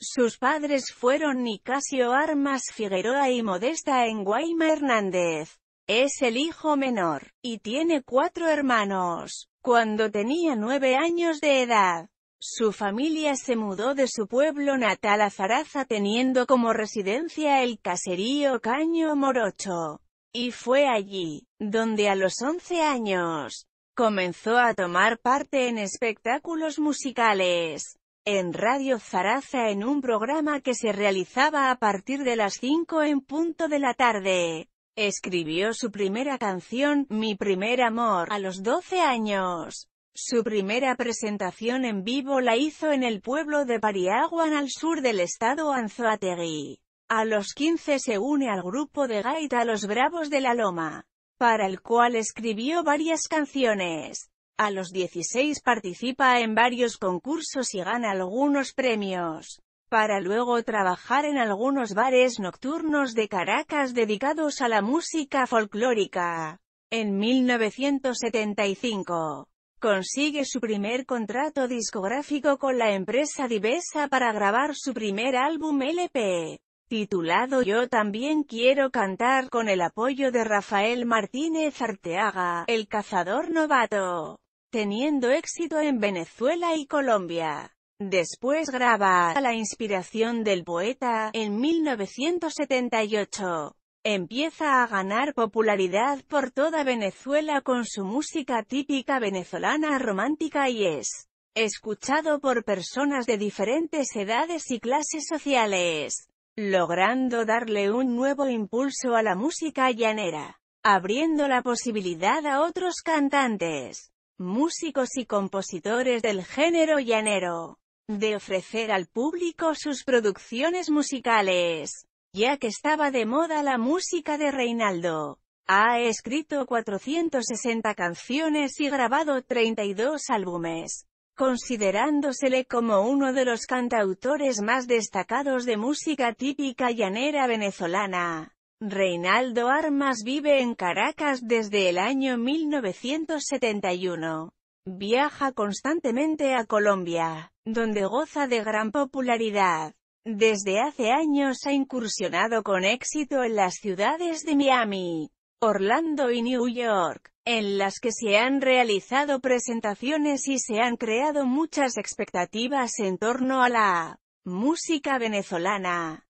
Sus padres fueron Nicasio Armas Figueroa y Modesta Enguaima Hernández. Es el hijo menor, y tiene cuatro hermanos. Cuando tenía nueve años de edad, su familia se mudó de su pueblo natal a Zaraza teniendo como residencia el caserío Caño Morocho. Y fue allí, donde a los once años, comenzó a tomar parte en espectáculos musicales en Radio Zaraza en un programa que se realizaba a partir de las 5 en punto de la tarde. Escribió su primera canción, Mi primer amor, a los 12 años. Su primera presentación en vivo la hizo en el pueblo de Pariaguan al sur del estado Anzoátegui. A los 15 se une al grupo de gaita Los Bravos de la Loma, para el cual escribió varias canciones. A los 16 participa en varios concursos y gana algunos premios, para luego trabajar en algunos bares nocturnos de Caracas dedicados a la música folclórica. En 1975, consigue su primer contrato discográfico con la empresa Divesa para grabar su primer álbum LP, titulado Yo también quiero cantar con el apoyo de Rafael Martínez Arteaga, el cazador novato teniendo éxito en Venezuela y Colombia. Después graba A la inspiración del poeta, en 1978. Empieza a ganar popularidad por toda Venezuela con su música típica venezolana romántica y es escuchado por personas de diferentes edades y clases sociales, logrando darle un nuevo impulso a la música llanera, abriendo la posibilidad a otros cantantes músicos y compositores del género llanero, de ofrecer al público sus producciones musicales. Ya que estaba de moda la música de Reinaldo, ha escrito 460 canciones y grabado 32 álbumes, considerándosele como uno de los cantautores más destacados de música típica llanera venezolana. Reinaldo Armas vive en Caracas desde el año 1971. Viaja constantemente a Colombia, donde goza de gran popularidad. Desde hace años ha incursionado con éxito en las ciudades de Miami, Orlando y New York, en las que se han realizado presentaciones y se han creado muchas expectativas en torno a la música venezolana.